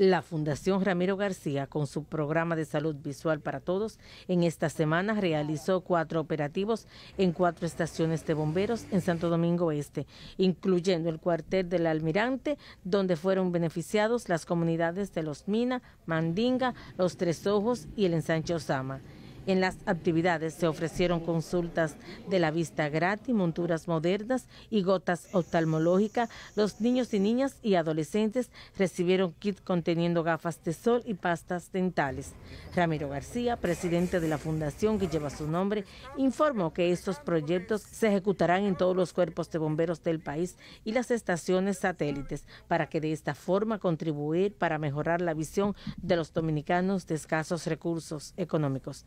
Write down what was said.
la Fundación Ramiro García, con su programa de salud visual para todos, en esta semana realizó cuatro operativos en cuatro estaciones de bomberos en Santo Domingo Este, incluyendo el cuartel del Almirante, donde fueron beneficiados las comunidades de Los Mina, Mandinga, Los Tres Ojos y el Ensancho Osama. En las actividades se ofrecieron consultas de la vista gratis, monturas modernas y gotas oftalmológicas. Los niños y niñas y adolescentes recibieron kit conteniendo gafas de sol y pastas dentales. Ramiro García, presidente de la fundación que lleva su nombre, informó que estos proyectos se ejecutarán en todos los cuerpos de bomberos del país y las estaciones satélites para que de esta forma contribuir para mejorar la visión de los dominicanos de escasos recursos económicos.